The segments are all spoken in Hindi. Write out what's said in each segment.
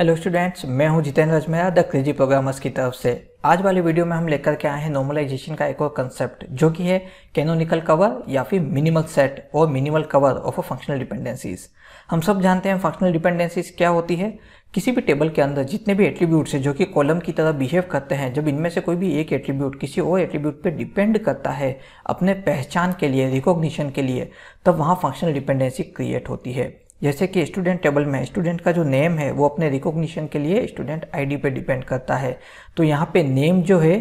हेलो स्टूडेंट्स मैं हूं Jitendra Ajmera the crazy programmers की तरफ से आज वाले वीडियो में हम लेकर के आए हैं नॉर्मलाइजेशन का एक और कंसेप्ट जो कि है कैनोनिकल कवर या फिर मिनिमल सेट और minimal cover of a functional dependencies हम सब जानते हैं फंक्शनल डिपेंडेंसीज क्या होती है किसी भी टेबल के अंदर जितने भी एट्रीब्यूट्स हैं जो कि कॉलम की तरह बिहेव करते हैं जब इनमें से कोई भी एक एट्रीब्यूट किसी और एट्रीब्यूट पे डिपेंड करता है अपने पहचान के लिए रिकॉग्निशन के लिए तब वहाँ फंक्शनल डिपेंडेंसी क्रिएट होती है जैसे कि स्टूडेंट टेबल में स्टूडेंट का जो नेम है वो अपने रिकॉग्निशन के लिए स्टूडेंट आईडी पे डिपेंड करता है तो यहाँ पे नेम जो है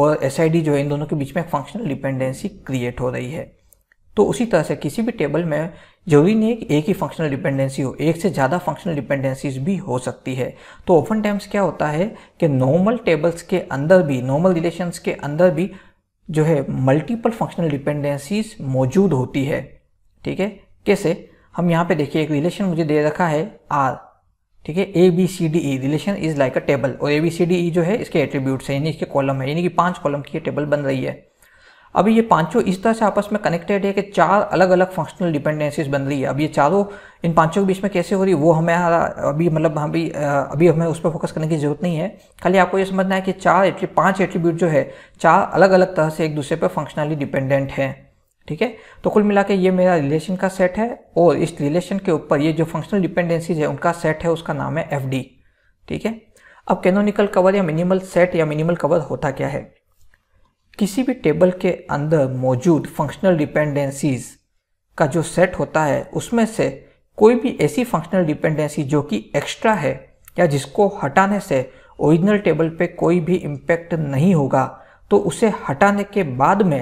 और एस जो है इन दोनों के बीच में फंक्शनल डिपेंडेंसी क्रिएट हो रही है तो उसी तरह से किसी भी टेबल में जरूरी नहीं कि एक ही फंक्शनल डिपेंडेंसी हो एक से ज़्यादा फंक्शनल डिपेंडेंसीज भी हो सकती है तो ओपन टाइम्स क्या होता है कि नॉर्मल टेबल्स के अंदर भी नॉर्मल रिलेशंस के अंदर भी जो है मल्टीपल फंक्शनल डिपेंडेंसीज मौजूद होती है ठीक है कैसे हम यहाँ पे देखिए एक रिलेशन मुझे दे रखा है आर ठीक है A B C D E relation is like a table और ए बी सी डी ई जो है इसके एट्रीब्यूट्स है यानी इसके कॉलम है यानी कि पांच कॉलम की ये टेबल बन रही है अभी ये पांचों इस तरह से आपस में कनेक्टेड है कि चार अलग अलग फंक्शनल डिपेंडेंसीज बन रही है अब ये चारों इन पांचों के बीच में कैसे हो रही है वो हमें अभी मतलब अभी अभी हमें उस पर फोकस करने की जरूरत नहीं है खाली आपको ये समझना है कि चार पांच एट्रीब्यूट जो है चार अलग अलग तरह से एक दूसरे पर फंक्शनली डिपेंडेंट हैं ठीक है तो कुल मिला के ये मेरा रिलेशन का सेट है और इस रिलेशन के ऊपर ये जो फंक्शनल डिपेंडेंसीज है उनका सेट है उसका नाम है एफ ठीक है अब कैनोनिकल कवर या मिनिमल सेट या मिनिमल कवर होता क्या है किसी भी टेबल के अंदर मौजूद फंक्शनल डिपेंडेंसीज का जो सेट होता है उसमें से कोई भी ऐसी फंक्शनल डिपेंडेंसी जो कि एक्स्ट्रा है या जिसको हटाने से ओरिजिनल टेबल पे कोई भी इम्पैक्ट नहीं होगा तो उसे हटाने के बाद में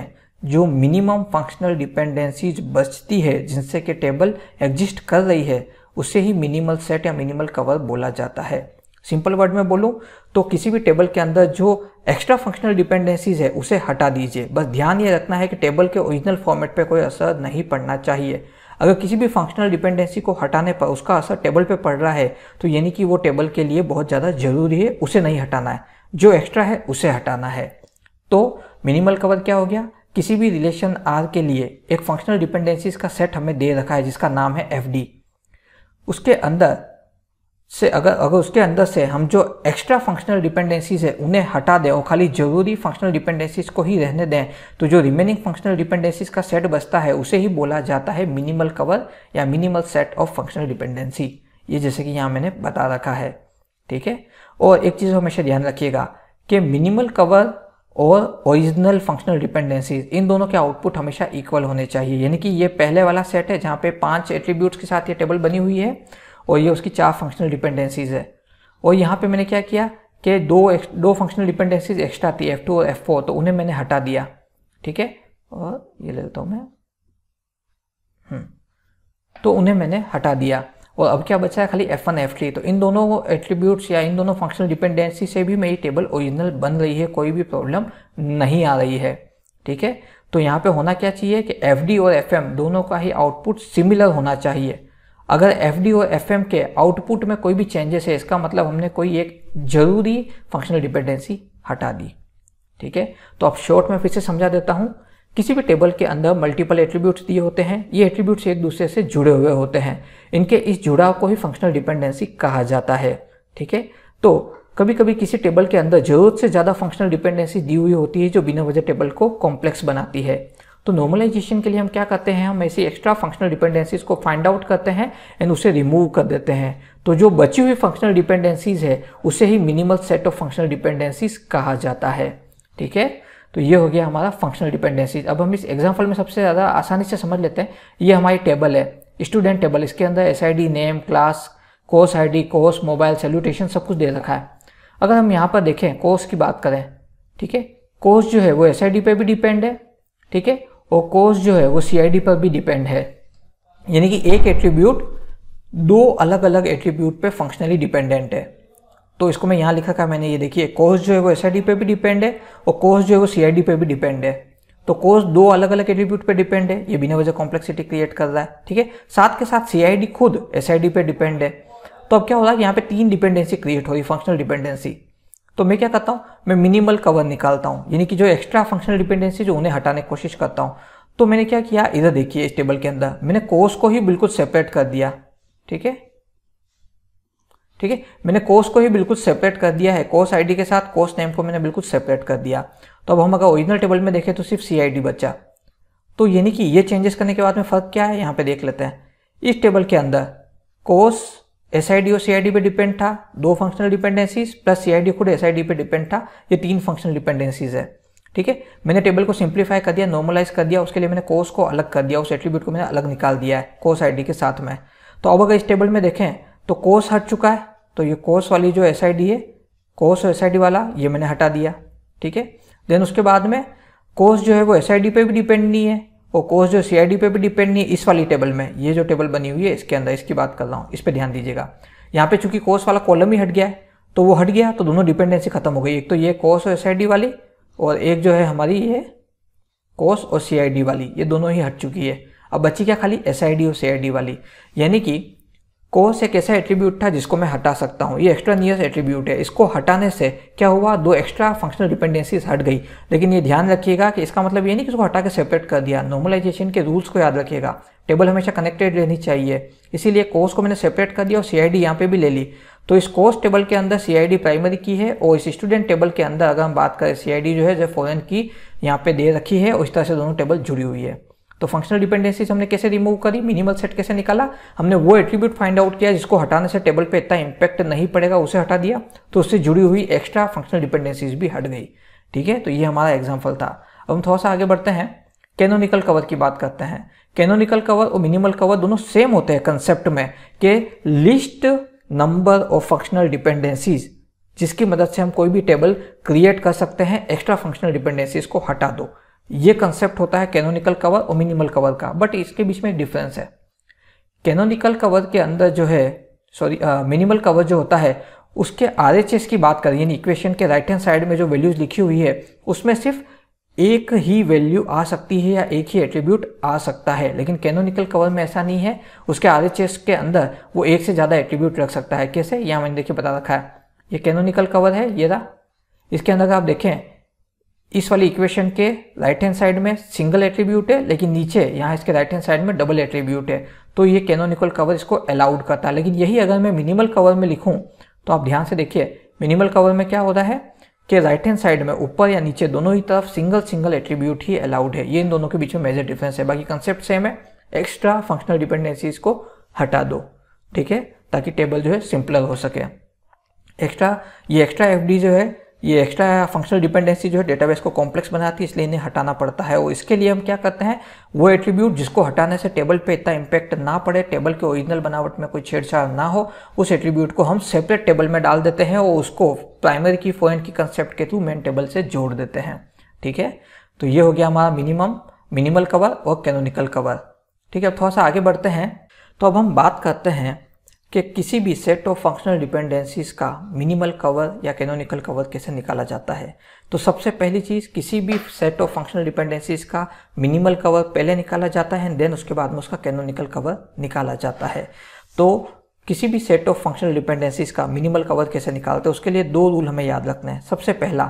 जो मिनिमम फंक्शनल डिपेंडेंसीज बचती है जिनसे कि टेबल एग्जिस्ट कर रही है उसे ही मिनिमल सेट या मिनिमल कवर बोला जाता है सिंपल वर्ड में बोलूँ तो किसी भी टेबल के अंदर जो एक्स्ट्रा फंक्शनल डिपेंडेंसीज है उसे हटा दीजिए बस ध्यान ये रखना है कि टेबल के ओरिजिनल फॉर्मेट पे कोई असर नहीं पड़ना चाहिए अगर किसी भी फंक्शनल डिपेंडेंसी को हटाने पर उसका असर टेबल पे पड़ रहा है तो यानी कि वो टेबल के लिए बहुत ज़्यादा ज़रूरी है उसे नहीं हटाना है जो एक्स्ट्रा है उसे हटाना है तो मिनिमल कवर क्या हो गया किसी भी रिलेशन आर के लिए एक फंक्शनल डिपेंडेंसीज का सेट हमें दे रखा है जिसका नाम है एफ उसके अंदर से अगर अगर उसके अंदर से हम जो एक्स्ट्रा फंक्शनल डिपेंडेंसीज है उन्हें हटा दें और खाली जरूरी फंक्शनल डिपेंडेंसीज को ही रहने दें तो जो रिमेनिंग फंक्शनल डिपेंडेंसीज का सेट बचता है उसे ही बोला जाता है मिनिमल कवर या minimal set of functional dependency ये जैसे कि यहाँ मैंने बता रखा है ठीक है और एक चीज़ हमेशा ध्यान रखिएगा कि मिनिमल कवर और ओरिजिनल फंक्शनल डिपेंडेंसीज इन दोनों के आउटपुट हमेशा इक्वल होने चाहिए यानी कि ये पहले वाला सेट है जहाँ पे पांच एट्रीब्यूट्स के साथ ये टेबल बनी हुई है और ये उसकी चार फंक्शनल डिपेंडेंसीज है और यहाँ पे मैंने क्या किया कि दो दो फंक्शनल डिपेंडेंसीज एक्स्ट्रा थी एफ और एफ तो उन्हें मैंने हटा दिया ठीक है और ये ले लेता हूँ मैं हम्म। तो उन्हें मैंने हटा दिया और अब क्या बचा है खाली एफ वन एफ थ्री तो इन दोनों एट्रीब्यूट्स या इन दोनों फंक्शनल डिपेंडेंसी से भी मेरी टेबल ओरिजिनल बन रही है कोई भी प्रॉब्लम नहीं आ रही है ठीक है तो यहाँ पे होना क्या चाहिए कि एफ और एफ दोनों का ही आउटपुट सिमिलर होना चाहिए अगर एफ और एफ के आउटपुट में कोई भी चेंजेस है इसका मतलब हमने कोई एक ज़रूरी फंक्शनल डिपेंडेंसी हटा दी ठीक है तो अब शॉर्ट में फिर से समझा देता हूँ किसी भी टेबल के अंदर मल्टीपल एट्रीब्यूट्स दिए होते हैं ये एट्रीब्यूट्स एक दूसरे से जुड़े हुए होते हैं इनके इस जुड़ाव को ही फंक्शनल डिपेंडेंसी कहा जाता है ठीक है तो कभी कभी किसी टेबल के अंदर ज़रूरत से ज़्यादा फंक्शनल डिपेंडेंसी दी हुई होती है जो बिना वजह टेबल को कॉम्प्लेक्स बनाती है तो नॉर्मलाइजेशन के लिए हम क्या करते हैं हम ऐसी एक्स्ट्रा फंक्शनल डिपेंडेंसीज को फाइंड आउट करते हैं एंड उसे रिमूव कर देते हैं तो जो बची हुई फंक्शनल डिपेंडेंसीज है उसे ही minimal set of functional dependencies कहा जाता है ठीक है तो ये हो गया हमारा फंक्शनल डिपेंडेंसीज अब हम इस एग्जाम्पल में सबसे ज़्यादा आसानी से समझ लेते हैं ये हमारी टेबल है स्टूडेंट टेबल इसके अंदर S name class course ID course mobile salutation सब कुछ दे रखा है अगर हम यहाँ पर देखें कोर्स की बात करें ठीक है कोर्स जो है वो एस पर भी डिपेंड है ठीक है और कोर्स जो है वो सी पर भी डिपेंड है यानी कि एक एट्रीब्यूट दो अलग अलग एट्रीब्यूट पर फंक्शनली डिपेंडेंट है तो इसको मैं यहाँ लिखा था मैंने ये देखिए कोर्स जो है वो एस पे भी डिपेंड है और कोर्स जो है वो सी पे भी डिपेंड है तो कोर्स दो अलग अलग एट्रीब्यूट पे डिपेंड है ये बिना वजह कॉम्प्लेक्सिटी क्रिएट कर रहा है ठीक है साथ के साथ सी खुद एस पे डिपेंड है तो अब क्या हो रहा है यहाँ पे तीन डिपेंडेंसी क्रिएट हो रही फंक्शनल डिपेंडेंसी तो मैं क्या करता हूँ मैं मिनिमल कवर निकालता हूँ यानी कि जो एक्स्ट्रा फंक्शनल डिपेंडेंसी जो उन्हें हटाने की कोशिश करता हूँ तो मैंने क्या किया इधर देखिए इस टेबल के अंदर मैंने कोर्स को ही बिल्कुल सेपरेट कर दिया ठीक है ठीक है मैंने कोस को ही बिल्कुल सेपरेट कर दिया है कोस आईडी के साथ कोस नेम को मैंने बिल्कुल सेपरेट कर दिया तो अब हम अगर ओरिजिनल टेबल में देखें तो सिर्फ सी बचा तो यानी कि ये चेंजेस करने के बाद में फ़र्क क्या है यहाँ पे देख लेते हैं इस टेबल के अंदर कोस एस आई डी और सी आई डी पर डिपेंड था दो functional dependencies plus C I D खुद एस आई डी पे डिपेंड था ये तीन फंक्शनल डिपेंडेंसीज है ठीक है मैंने टेबल को सिंप्लीफाई कर दिया नॉर्मलाइज कर दिया उसके लिए मैंने कोर्स को अलग कर दिया उस एट्रीब्यूट को मैंने अलग निकाल दिया है कोर्स आईडी के साथ में तो अब अगर इस टेबल में देखें तो कोर्स हट चुका है तो ये कोस वाली जो एस है कोस एस वाला ये मैंने हटा दिया ठीक है देन उसके बाद में कोस जो है वो एस पे भी डिपेंड नहीं है और कोस जो सी पे भी डिपेंड नहीं है इस वाली टेबल में ये जो टेबल बनी हुई है इसके अंदर इसकी बात कर रहा हूँ इस पर ध्यान दीजिएगा यहाँ पे चूंकि कोस वाला कॉलम ही हट गया है तो वो हट गया तो दोनों डिपेंडेंसी खत्म हो गई एक तो ये कोस और एस वाली और एक जो है हमारी ये कोस और सी वाली ये दोनों ही हट चुकी है अब बची क्या खाली एस और सी वाली यानी कि कोस एक ऐसा एट्रीब्यूट था जिसको मैं हटा सकता हूँ ये एक्स्ट्रा नियस एट्रीब्यूट है इसको हटाने से क्या हुआ दो एक्स्ट्रा फंक्शनल डिपेंडेंसीज हट गई लेकिन ये ध्यान रखिएगा कि इसका मतलब ये नहीं कि इसको हटा के सेपरेट कर दिया नॉर्मलाइजेशन के रूल्स को याद रखिएगा टेबल हमेशा कनेक्टेड रहनी चाहिए इसीलिए कोर्स को मैंने सेपरेट कर दिया और सी आई डी यहाँ पे भी ले ली तो इस कोर्स टेबल के अंदर सी आई डी प्राइमरी की है और इस स्टूडेंट टेबल के अंदर अगर हम बात करें सी आई डी जो है जो फॉरन की यहाँ पे दे रखी है और इस तरह से दोनों टेबल जुड़ी हुई है तो फंक्शनल डिपेंडेंसीज हमने कैसे रिमूव करी मिनिमल सेट कैसे निकाला हमने वो एट्रीब्यूट फाइंड आउट किया जिसको हटाने से टेबल पे इतना इंपैक्ट नहीं पड़ेगा उसे हटा दिया तो उससे जुड़ी हुई एक्स्ट्रा फंक्शनल डिपेंडेंसीज भी हट गई ठीक है तो ये हमारा एग्जाम्पल था अब हम थोड़ा सा आगे बढ़ते हैं कैनोनिकल कवर की बात करते हैं कैनोनिकल कवर और मिनिमल कवर दोनों सेम होते हैं कंसेप्ट में कि list number of functional dependencies जिसकी मदद से हम कोई भी टेबल क्रिएट कर सकते हैं एक्स्ट्रा फंक्शनल डिपेंडेंसीज को हटा दो ये कंसेप्ट होता है कैनोनिकल कवर और मिनिमल कवर का बट इसके बीच में डिफरेंस है कैनोनिकल कवर के अंदर जो है सॉरी मिनिमल कवर जो होता है उसके आर की बात करें यानी इक्वेशन के राइट हैंड साइड में जो वैल्यूज लिखी हुई है उसमें सिर्फ एक ही वैल्यू आ सकती है या एक ही एट्रीब्यूट आ सकता है लेकिन कैनोनिकल कवर में ऐसा नहीं है उसके आर के अंदर वो एक से ज़्यादा एट्रीब्यूट रख सकता है कैसे यहाँ मैंने देखिए बता रखा है ये कैनोनिकल कवर है ये रहा इसके अंदर आप देखें इस वाली इक्वेशन के राइट हैंड साइड में सिंगल एट्रीब्यूट है लेकिन नीचे यहाँ इसके राइट हैंड साइड में डबल एट्रीब्यूट है तो ये कैनोनिकल कवर इसको अलाउड करता है लेकिन यही अगर मैं मिनिमल कवर में लिखूँ तो आप ध्यान से देखिए मिनिमल कवर में क्या हो रहा है कि राइट हैंड साइड में ऊपर या नीचे दोनों ही तरफ सिंगल सिंगल एट्रीब्यूट ही अलाउड है ये इन दोनों के बीच में मेजर डिफरेंस है बाकी कंसेप्ट सेम है एक्स्ट्रा फंक्शनल डिपेंडेंसीज को हटा दो ठीक है ताकि टेबल जो है सिंपलर हो सके एक्स्ट्रा ये एक्स्ट्रा एफ जो है ये एक्स्ट्रा फंक्शनल डिपेंडेंसी जो है डेटाबेस को कॉम्प्लेक्स बनाती है इसलिए इन्हें हटाना पड़ता है और इसके लिए हम क्या करते हैं वो एट्रीब्यूट जिसको हटाने से टेबल पे इतना इम्पैक्ट ना पड़े टेबल के ओरिजिनल बनावट में कोई छेड़छाड़ ना हो उस एट्रीब्यूट को हम सेपरेट टेबल में डाल देते हैं और उसको प्राइमरी की फोन की कंसेप्ट के थ्रू मेन टेबल से जोड़ देते हैं ठीक है तो ये हो गया हमारा मिनिमम मिनिमल कवर और कैनोनिकल कवर ठीक है अब थोड़ा सा आगे बढ़ते हैं तो अब हम बात करते हैं कि किसी भी सेट ऑफ फंक्शनल डिपेंडेंसीज का मिनिमल कवर या कैनोनिकल कवर कैसे निकाला जाता है तो सबसे पहली चीज़ किसी भी सेट ऑफ फंक्शनल डिपेंडेंसीज का मिनिमल कवर पहले निकाला जाता है देन उसके बाद में उसका कैनोनिकल कवर निकाला जाता है तो किसी भी सेट ऑफ फंक्शनल डिपेंडेंसीज का मिनिमल कवर कैसे निकालते हैं उसके लिए दो रूल हमें याद रखना है सबसे पहला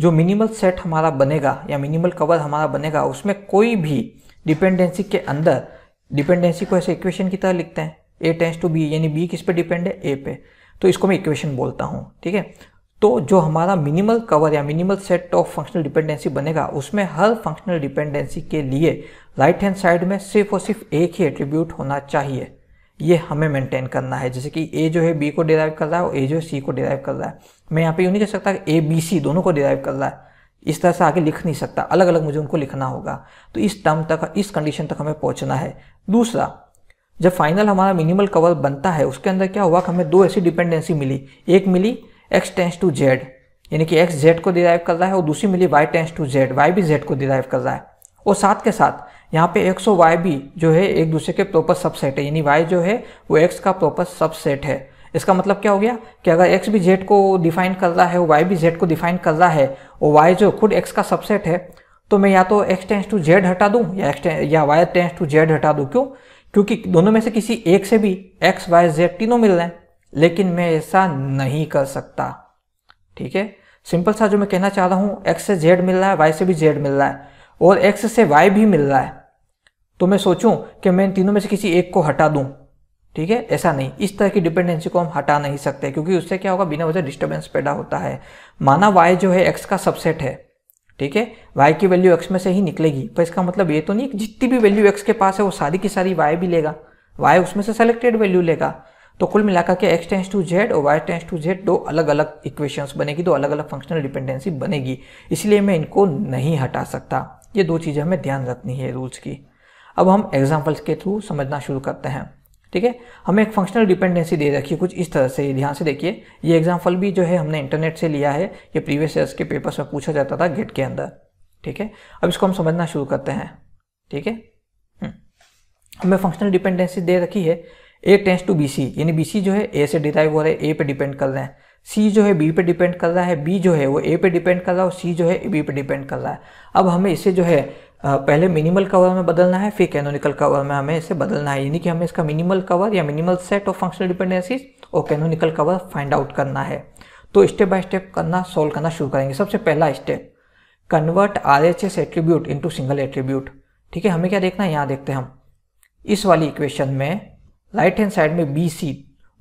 जो मिनिमल सेट हमारा बनेगा या मिनिमल कवर हमारा बनेगा उसमें कोई भी डिपेंडेंसी के अंदर डिपेंडेंसी को ऐसे इक्वेशन की तरह लिखते हैं ए टेंस टू बी यानी बी किस पे डिपेंड है ए पे तो इसको मैं इक्वेशन बोलता हूँ ठीक है तो जो हमारा मिनिमल कवर या minimal set of functional dependency बनेगा उसमें हर फंक्शनल डिपेंडेंसी के लिए राइट हैंड साइड में सिर्फ और सिर्फ एक ही एट्रीब्यूट होना चाहिए ये हमें मेंटेन करना है जैसे कि ए जो है बी को डिराइव कर रहा है और ए जो है सी को डिराइव कर रहा है मैं यहाँ पे यूँ नहीं कह सकता ए बी सी दोनों को डिराइव कर रहा है इस तरह से आगे लिख नहीं सकता अलग अलग मुझे उनको लिखना होगा तो इस टर्म तक इस कंडीशन तक हमें पहुँचना है दूसरा जब फाइनल हमारा मिनिमल कवर बनता है उसके अंदर क्या हुआ कि हमें दो ऐसी डिपेंडेंसी मिली एक मिली x टेंस टू z यानी कि x z को डिराइव कर रहा है और दूसरी मिली y tends to z y भी z को डिराइव कर रहा है और साथ के साथ यहाँ पे x और y भी जो है एक दूसरे के प्रॉपर सबसेट है यानी y जो है वो x का प्रॉपर सबसेट है इसका मतलब क्या हो गया कि अगर x भी z को डिफाइन कर रहा है और वाई भी z को डिफाइन कर रहा है और y जो खुद x का सबसेट है तो मैं या तो x टेंस टू z हटा दूँ या x या y टेंस टू z हटा दूँ क्यों क्योंकि दोनों में से किसी एक से भी एक्स वाई जेड तीनों मिल रहे हैं लेकिन मैं ऐसा नहीं कर सकता ठीक है सिंपल सा जो मैं कहना चाह रहा हूँ एक्स से जेड मिल रहा है वाई से भी जेड मिल रहा है और एक्स से वाई भी मिल रहा है तो मैं सोचूं कि मैं इन तीनों में से किसी एक को हटा दूं ठीक है ऐसा नहीं इस तरह की डिपेंडेंसी को हम हटा नहीं सकते क्योंकि उससे क्या होगा बिना वजह डिस्टर्बेंस पैदा होता है माना वाई जो है एक्स का सबसेट है ठीक है वाई की वैल्यू एक्स में से ही निकलेगी पर इसका मतलब ये तो नहीं जितनी भी वैल्यू एक्स के पास है वो सारी की सारी वाई भी लेगा वाई उसमें से सेलेक्टेड वैल्यू लेगा तो कुल मिलाकर के एक्स टेंस टू जेड और वाई टेंस टू जेड दो अलग अलग इक्वेशंस बनेगी दो अलग अलग फंक्शनल डिपेंडेंसी बनेगी इसलिए मैं इनको नहीं हटा सकता ये दो चीज़ें हमें ध्यान रखनी है रूल्स की अब हम एग्जाम्पल्स के थ्रू समझना शुरू करते हैं ठीक है हमें एक फंक्शनल डिपेंडेंसी दे रखी है कुछ इस तरह से ध्यान से देखिए ये एग्जाम्पल भी जो है हमने इंटरनेट से लिया है ये प्रीवियस ईयर्स के पेपर्स में पूछा जाता था गेट के अंदर ठीक है अब इसको हम समझना शुरू करते हैं ठीक है हम्म। हमें फंक्शनल डिपेंडेंसी दे रखी है A tends to B C यानी बी सी जो है ए से डिराइव हो रहा है ए पे डिपेंड कर रहे हैं सी जो है बी पे डिपेंड कर रहा है बी जो है वो ए पे डिपेंड कर रहा है और सी जो है बी पे डिपेंड कर रहा है अब हमें इसे जो है पहले मिनिमल कवर में बदलना है फिर कैनोनिकल कवर में हमें इसे बदलना है यानी कि हमें इसका मिनिमल कवर या minimal set of functional dependencies और कैनोनिकल कवर फाइंड आउट करना है तो स्टेप बाय स्टेप करना सॉल्व करना शुरू करेंगे सबसे पहला step convert R H S attribute into single attribute ठीक है हमें क्या देखना है यहाँ देखते हैं हम इस वाली इक्वेशन में राइट हैंड साइड में बी सी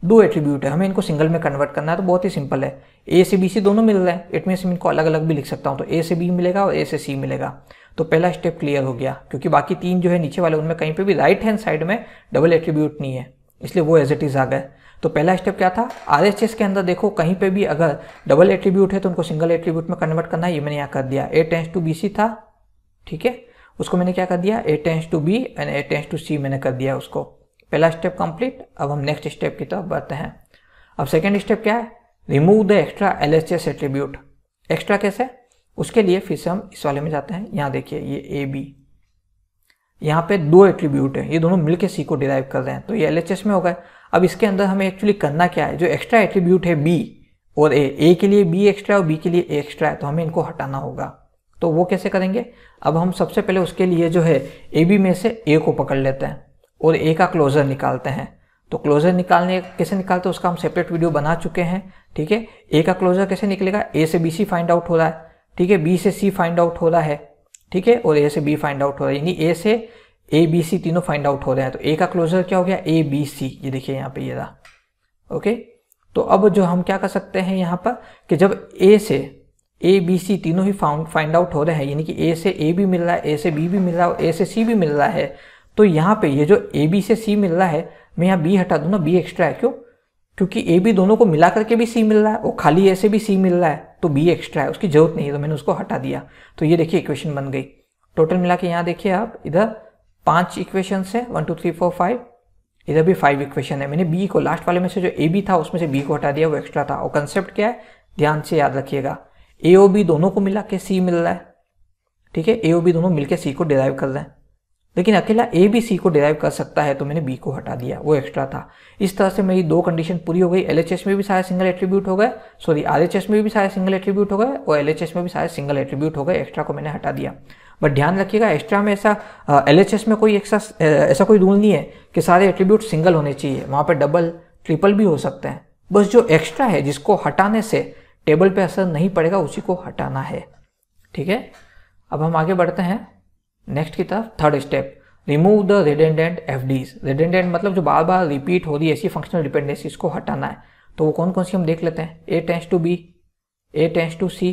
दो एट्रीब्यूट है हमें इनको सिंगल में कन्वर्ट करना है तो बहुत ही सिंपल है ए से बी से दोनों मिल रहे हैं इट मीन्स इनको अलग अलग भी लिख सकता हूँ तो ए से बी मिलेगा और ए से सी मिलेगा तो पहला स्टेप क्लियर हो गया क्योंकि बाकी तीन जो है नीचे वाले उनमें कहीं पे भी राइट हैंड साइड में डबल एट्रीब्यूट नहीं है इसलिए वो एज इट इज़ आ गए तो पहला स्टेप क्या था आर के अंदर देखो कहीं पर भी अगर डबल एट्रीब्यूट है तो उनको सिंगल एट्रीब्यूट में कन्वर्ट करना है ये मैंने यहाँ कर दिया A tends to B C था ठीक है उसको मैंने क्या कर दिया A tends to B and A tends to C मैंने कर दिया उसको पहला स्टेप कंप्लीट अब हम नेक्स्ट स्टेप की तरफ बढ़ते हैं अब सेकेंड स्टेप क्या है remove the extra L H S attribute extra कैसे उसके लिए फिर से हम इस वाले में जाते हैं यहाँ देखिए ये ए बी यहाँ पे दो एट्रीब्यूट है ये दोनों मिलके सी को डिराइव कर रहे हैं तो ये एल में होगा अब इसके अंदर हमें एक्चुअली करना क्या है जो एक्स्ट्रा एट्रीब्यूट है बी और ए ए के लिए बी एक्स्ट्रा और बी के लिए ए एक्स्ट्रा है तो हमें इनको हटाना होगा तो वो कैसे करेंगे अब हम सबसे पहले उसके लिए जो है ए बी में से ए को पकड़ लेते हैं और ए का क्लोज़र निकालते हैं तो क्लोज़र निकालने कैसे निकालते हैं उसका हम सेपरेट वीडियो बना चुके हैं ठीक है ए का क्लोज़र कैसे निकलेगा ए से बी सी फाइंड आउट हो रहा है ठीक है बी से सी फाइंड आउट हो रहा है ठीक है और ए से बी फाइंड आउट हो रहा है यानी ए से ए बी सी तीनों फाइंड आउट हो रहे हैं तो ए का क्लोज़र क्या हो गया ए बी सी ये देखिए यहाँ पे ये रहा ओके तो अब जो हम क्या कर सकते हैं यहाँ पर कि जब ए से ए बी सी तीनों ही फाउंड फाइंड आउट हो रहे हैं यानी कि ए से ए भी मिल रहा है ए से बी भी मिल रहा है और ए से सी भी मिल रहा है तो यहाँ पे ये जो ए बी से सी मिल रहा है मैं यहाँ बी हटा दूँ ना बी एक्स्ट्रा है क्यों क्योंकि ए बी दोनों को मिला करके भी सी मिल रहा है और खाली ऐसे भी सी मिल रहा है तो बी एक्स्ट्रा है उसकी जरूरत नहीं है तो मैंने उसको हटा दिया तो ये देखिए इक्वेशन बन गई टोटल मिला के यहाँ देखिए आप इधर पांच इक्वेशन है one two three four five इधर भी फाइव इक्वेशन है मैंने बी को लास्ट वाले में से जो ए बी था उसमें से बी को हटा दिया वो एक्स्ट्रा था और कंसेप्ट क्या है ध्यान से याद रखिएगा ए ओ बी दोनों को मिला के सी मिल रहा है ठीक है ए ओ बी दोनों मिलकर सी को डिराइव कर रहे हैं लेकिन अकेला ए भी सी को डिराइव कर सकता है तो मैंने बी को हटा दिया वो एक्स्ट्रा था इस तरह से मेरी दो कंडीशन पूरी हो गई एल में भी सारे सिंगल एट्रीब्यूट हो गए सॉरी आर में भी सारे सिंगल एट्रीब्यूट हो गए और एल में भी सारे सिंगल एट्रीब्यूट हो गए एक्स्ट्रा को मैंने हटा दिया बट ध्यान रखिएगा एक्स्ट्रा में ऐसा एल में कोई एक्सा ऐसा कोई रूल नहीं है कि सारे एट्रीब्यूट सिंगल होने चाहिए वहाँ पर डबल ट्रिपल भी हो सकते हैं बस जो एक्स्ट्रा है जिसको हटाने से टेबल पर असर नहीं पड़ेगा उसी को हटाना है ठीक है अब हम आगे बढ़ते हैं नेक्स्ट की तरफ third step remove the redundant F Ds redundant मतलब जो बार बार रिपीट हो रही है ऐसी फंक्शनल डिपेंडेंसीज को हटाना है तो वो कौन कौन सी हम देख लेते हैं A tends to B A tends to C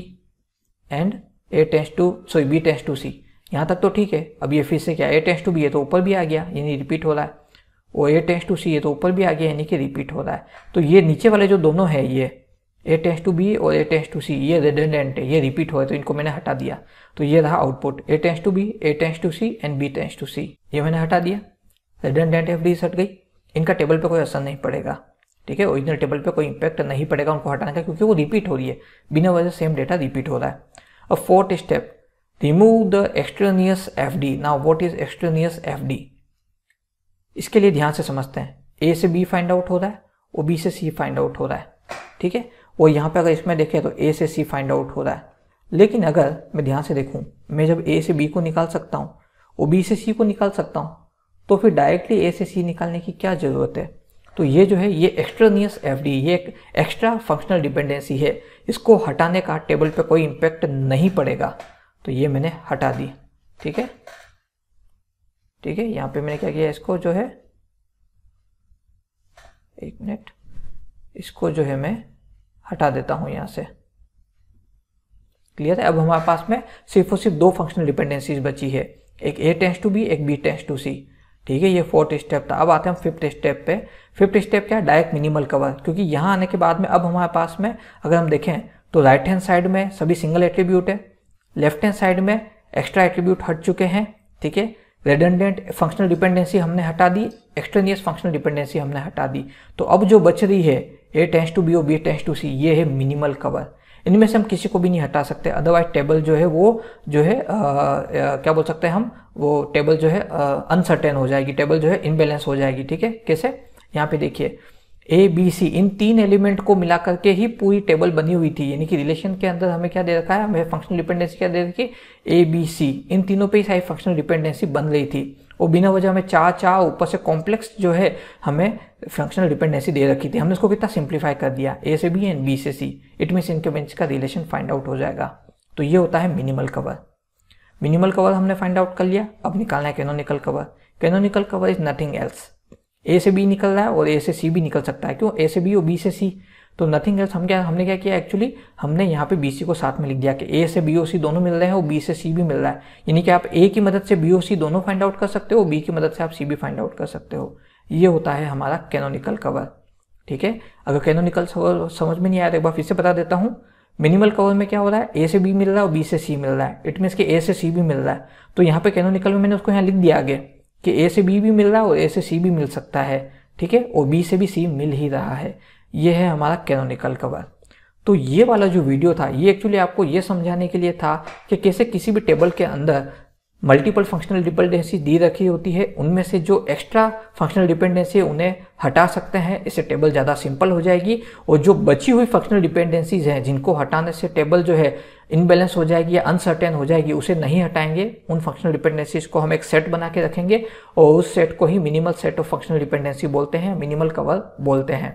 and A tends to sorry B tends to C यहाँ तक तो ठीक है अब ये फिर से क्या ए टेंस टू बी है तो ऊपर भी आ गया यानी रिपीट हो रहा है वो ए टेंस टू सी है तो ऊपर भी आ गया यानी कि रिपीट हो रहा है तो ये नीचे वाले जो दोनों है ये ए टेंस टू बी और ए टेंस टू सी ये रेडेंडेंट है ये रिपीट हुए तो इनको मैंने हटा दिया तो ये रहा output A tends to B A tends to C and B tends to C ये मैंने हटा दिया रेडेंडेंट एफ डी हट गई इनका टेबल पे कोई असर नहीं पड़ेगा ठीक है ओरिजिनल टेबल पे कोई इम्पैक्ट नहीं पड़ेगा उनको हटाने का क्योंकि वो रिपीट हो रही है बिना वजह सेम डेटा रिपीट हो रहा है अब fourth step remove the extraneous F D now what is extraneous F D इसके लिए ध्यान से समझते हैं ए से बी फाइंड आउट हो रहा है और बी से सी फाइंड आउट हो रहा है ठीक है और यहाँ पे अगर इसमें देखें तो ए से सी फाइंड आउट हो रहा है लेकिन अगर मैं ध्यान से देखूँ मैं जब ए से बी को निकाल सकता हूँ और बी से सी को निकाल सकता हूँ तो फिर डायरेक्टली ए से सी निकालने की क्या ज़रूरत है तो ये जो है ये एक्सट्रनियस एफ डी ये एक एक्स्ट्रा फंक्शनल डिपेंडेंसी है इसको हटाने का टेबल पे कोई इम्पेक्ट नहीं पड़ेगा तो ये मैंने हटा दी ठीक है ठीक है यहाँ पे मैंने क्या किया इसको जो है एक मिनट इसको जो है मैं हटा देता हूँ यहाँ से क्लियर है अब हमारे पास में सिर्फ और सिर्फ दो फंक्शनल डिपेंडेंसीज बची है एक ए टेंस टू बी एक बी टेंस टू सी ठीक है ये फोर्थ स्टेप था अब आते हैं हम फिफ्थ स्टेप पे फिफ्थ स्टेप क्या है डायरेक्ट मिनिमल कवर क्योंकि यहाँ आने के बाद में अब हमारे पास में अगर हम देखें तो राइट हैंड साइड में सभी सिंगल एट्रीब्यूट है लेफ्ट हैंड साइड में एक्स्ट्रा एट्रीब्यूट हट चुके हैं ठीक है रेडेंडेंट फंक्शनल डिपेंडेंसी हमने हटा दी एक्सट्रेनियस फंक्शनल डिपेंडेंसी हमने हटा दी तो अब जो बच रही है ए टेंस टू बी और बी टेंस टू सी ये है मिनिमल कवर इनमें से हम किसी को भी नहीं हटा सकते अदरवाइज टेबल जो है वो जो है आ, आ, क्या बोल सकते हैं हम वो टेबल जो है अनसर्टेन हो जाएगी टेबल जो है इनबैलेंस हो जाएगी ठीक है कैसे यहाँ पे देखिए ए बी सी इन तीन एलिमेंट को मिला करके ही पूरी टेबल बनी हुई थी यानी कि रिलेशन के अंदर हमें क्या दे रखा है हमें फंक्शनल डिपेंडेंसी क्या दे रखी ए बी सी इन तीनों पे ही सारी फंक्शनल डिपेंडेंसी बन रही थी और बिना वजह हमें चार चार ऊपर से कॉम्प्लेक्स जो है हमें फंक्शनल डिपेंडेंसी दे रखी थी हमने इसको कितना सिंप्लीफाई कर दिया ए से बी एंड बी से सी इट मीन्स इनके बेंच का रिलेशन फाइंड आउट हो जाएगा तो ये होता है मिनिमल कवर मिनिमल कवर हमने फाइंड आउट कर लिया अब निकालना है canonical cover canonical cover is nothing else A से बी निकल रहा है और ए से सी भी निकल सकता है क्यों ए से बी और बी से सी तो नथिंग एल्स हम क्या हमने क्या किया एक्चुअली हमने यहाँ पे बी सी को साथ में लिख दिया कि ए से बी और सी दोनों मिल रहे हैं और बी से सी भी मिल रहा है यानी कि आप ए की मदद से बी और सी दोनों फाइंड आउट कर सकते हो बी की मदद से आप सी भी फाइंड आउट कर सकते हो ये होता है हमारा कैनोनिकल कवर ठीक है अगर कैनोनिकल कवर समझ में नहीं आया तो एक बार फिर से बता देता हूँ मिनिमल कवर में क्या हो रहा है ए से बी मिल रहा है और बी से सी मिल रहा है इट मीन्स कि ए से सी भी मिल रहा है तो यहाँ पे कैनोनिकल में मैंने उसको यहाँ लिख दिया आगे कि ए से बी भी मिल रहा है और ए से सी भी मिल सकता है ठीक है और बी से भी सी मिल ही रहा है ये है हमारा कैनोनिकल कवर तो ये वाला जो वीडियो था ये एक्चुअली आपको ये समझाने के लिए था कि कैसे किसी भी टेबल के अंदर मल्टीपल फंक्शनल डिपेंडेंसी दी रखी होती है उनमें से जो एक्स्ट्रा फंक्शनल डिपेंडेंसी उन्हें हटा सकते हैं इससे टेबल ज़्यादा सिंपल हो जाएगी और जो बची हुई फंक्शनल डिपेंडेंसीज हैं जिनको हटाने से टेबल जो है इनबैलेंस हो जाएगी या अनसर्टेन हो जाएगी उसे नहीं हटाएंगे उन फंक्शनल डिपेंडेंसीज को हम एक सेट बना के रखेंगे और उस सेट को ही minimal set of functional dependency बोलते हैं मिनिमल कवर बोलते हैं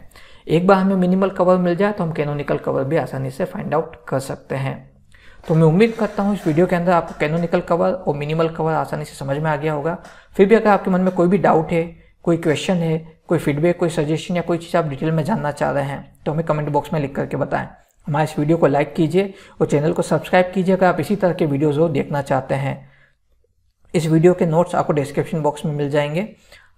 एक बार हमें मिनिमल कवर मिल जाए तो हम कैनोनिकल कवर भी आसानी से फाइंड आउट कर सकते हैं तो मैं उम्मीद करता हूँ इस वीडियो के अंदर आपको कैनोनिकल कवर और मिनिमल कवर आसानी से समझ में आ गया होगा फिर भी अगर आपके मन में कोई भी डाउट है कोई क्वेश्चन है कोई फीडबैक कोई सजेशन या कोई चीज़ आप डिटेल में जानना चाह रहे हैं तो हमें कमेंट बॉक्स में लिख करके बताएं हमारे इस वीडियो को लाइक कीजिए और चैनल को सब्सक्राइब कीजिए अगर आप इसी तरह के वीडियोज़ हो देखना चाहते हैं इस वीडियो के नोट्स आपको डिस्क्रिप्शन बॉक्स में मिल जाएंगे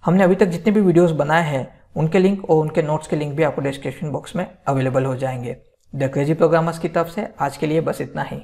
हमने अभी तक जितने भी वीडियोस बनाए हैं उनके लिंक और उनके नोट्स के लिंक भी आपको डिस्क्रिप्शन बॉक्स में अवेलेबल हो जाएंगे द क्रेजी प्रोग्रामर्स की तरफ से आज के लिए बस इतना ही